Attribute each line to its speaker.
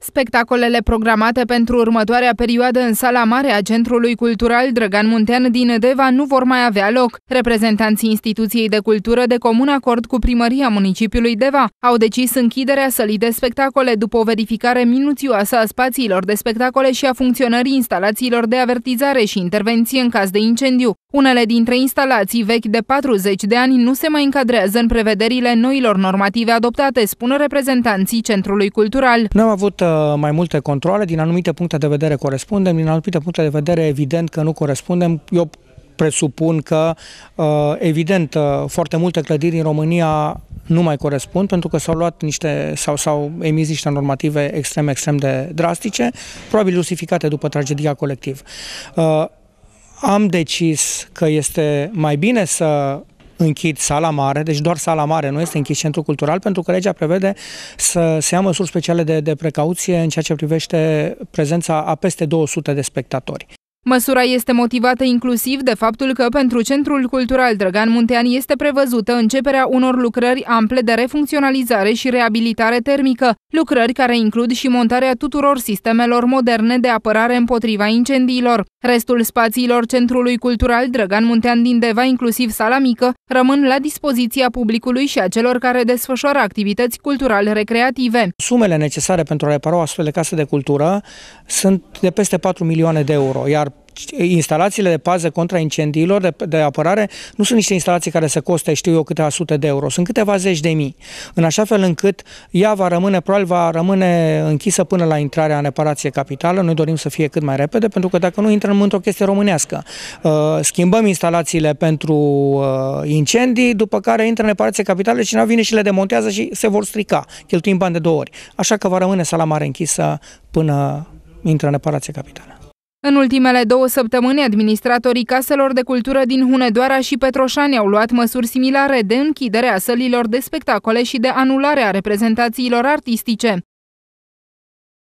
Speaker 1: Spectacolele programate pentru următoarea perioadă în sala mare a Centrului Cultural Drăgan Muntean din Deva nu vor mai avea loc. Reprezentanții instituției de cultură de comun acord cu primăria municipiului Deva au decis închiderea sălii de spectacole după o verificare minuțioasă a spațiilor de spectacole și a funcționării instalațiilor de avertizare și intervenție în caz de incendiu. Unele dintre instalații vechi de 40 de ani nu se mai încadrează în prevederile noilor normative adoptate, spun reprezentanții Centrului
Speaker 2: Cultural. Nu am avut există mai multe controle, din anumite puncte de vedere corespundem, din anumite puncte de vedere evident că nu corespundem. Eu presupun că, uh, evident, uh, foarte multe clădiri în România nu mai corespund pentru că s-au luat niște sau s-au emis niște normative extrem, extrem de drastice, probabil justificate după tragedia colectiv. Uh, am decis că este mai bine să închid sala mare, deci doar sala mare nu este închis centru cultural, pentru că legea prevede să se ia măsuri speciale de, de precauție în ceea ce privește prezența a peste 200 de spectatori.
Speaker 1: Măsura este motivată inclusiv de faptul că pentru Centrul Cultural Drăgan Muntean este prevăzută începerea unor lucrări ample de refuncționalizare și reabilitare termică, lucrări care includ și montarea tuturor sistemelor moderne de apărare împotriva incendiilor. Restul spațiilor Centrului Cultural Drăgan Muntean din Deva, inclusiv sala mică, rămân la dispoziția publicului și a celor care desfășoară activități cultural-recreative.
Speaker 2: Sumele necesare pentru a repara o astfel de casă de cultură sunt de peste 4 milioane de euro, iar instalațiile de pază contra incendiilor, de, de apărare, nu sunt niște instalații care să coste, știu eu, câteva sute de euro. Sunt câteva zeci de mii. În așa fel încât ea va rămâne, probabil va rămâne închisă până la intrarea în reparație capitală. Noi dorim să fie cât mai repede, pentru că dacă nu intrăm într-o chestie românească. Uh, schimbăm instalațiile pentru uh, incendii, după care intră în reparație capitală, nu vine și le demontează și se vor strica. Cheltuim bani de două ori. Așa că va rămâne sala mare închisă până intră în reparație capitală.
Speaker 1: În ultimele două săptămâni, administratorii caselor de cultură din Hunedoara și Petroșani au luat măsuri similare de închidere a sălilor de spectacole și de anulare a reprezentațiilor artistice.